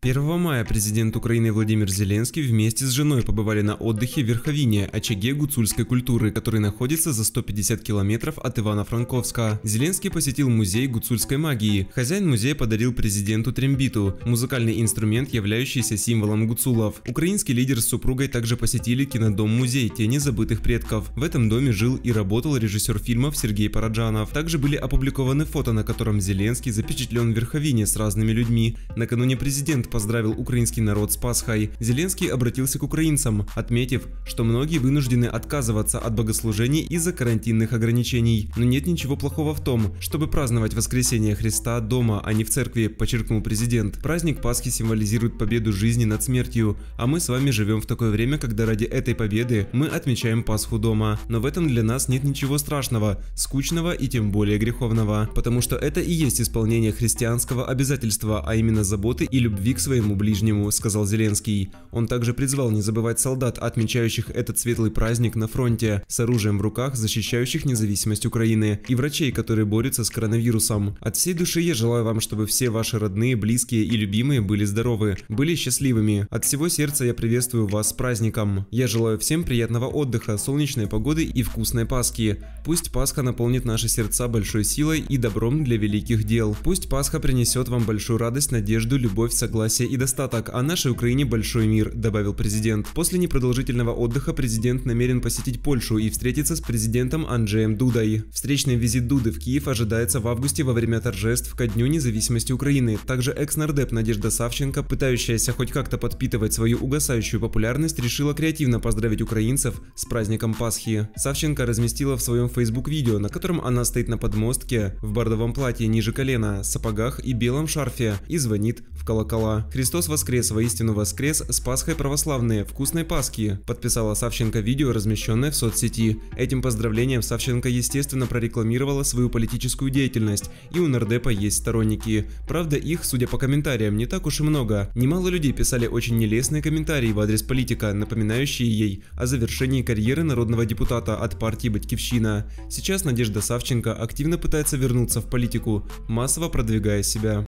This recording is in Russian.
1 мая президент Украины Владимир Зеленский вместе с женой побывали на отдыхе в Верховине, очаге гуцульской культуры, который находится за 150 километров от Ивано-Франковска. Зеленский посетил музей гуцульской магии. Хозяин музея подарил президенту трембиту, музыкальный инструмент, являющийся символом гуцулов. Украинский лидер с супругой также посетили кинодом-музей «Тени забытых предков». В этом доме жил и работал режиссер фильмов Сергей Параджанов. Также были опубликованы фото, на котором Зеленский запечатлен в Верховине с разными людьми. Накануне президент поздравил украинский народ с Пасхой, Зеленский обратился к украинцам, отметив, что многие вынуждены отказываться от богослужений из-за карантинных ограничений. Но нет ничего плохого в том, чтобы праздновать воскресение Христа дома, а не в церкви, подчеркнул президент. Праздник Пасхи символизирует победу жизни над смертью, а мы с вами живем в такое время, когда ради этой победы мы отмечаем Пасху дома. Но в этом для нас нет ничего страшного, скучного и тем более греховного, потому что это и есть исполнение христианского обязательства, а именно заботы и любви к своему ближнему», — сказал Зеленский. Он также призвал не забывать солдат, отмечающих этот светлый праздник на фронте, с оружием в руках, защищающих независимость Украины, и врачей, которые борются с коронавирусом. От всей души я желаю вам, чтобы все ваши родные, близкие и любимые были здоровы, были счастливыми. От всего сердца я приветствую вас с праздником. Я желаю всем приятного отдыха, солнечной погоды и вкусной Пасхи. Пусть Пасха наполнит наши сердца большой силой и добром для великих дел. Пусть Пасха принесет вам большую радость, надежду, любовь, согласие согласие и достаток, а нашей Украине большой мир, добавил президент. После непродолжительного отдыха президент намерен посетить Польшу и встретиться с президентом Анджеем Дудой. Встречный визит Дуды в Киев ожидается в августе во время торжеств ко Дню независимости Украины. Также экс-нардеп Надежда Савченко, пытающаяся хоть как-то подпитывать свою угасающую популярность, решила креативно поздравить украинцев с праздником Пасхи. Савченко разместила в своем Facebook видео, на котором она стоит на подмостке в бордовом платье ниже колена, сапогах и белом шарфе и звонит в колокола. Христос воскрес, воистину воскрес, с Пасхой православные, вкусной Пасхи, подписала Савченко видео, размещенное в соцсети. Этим поздравлением Савченко, естественно, прорекламировала свою политическую деятельность, и у нардепа есть сторонники. Правда, их, судя по комментариям, не так уж и много. Немало людей писали очень нелестные комментарии в адрес политика, напоминающие ей о завершении карьеры народного депутата от партии Батькивщина. Сейчас Надежда Савченко активно пытается вернуться в политику, массово продвигая себя.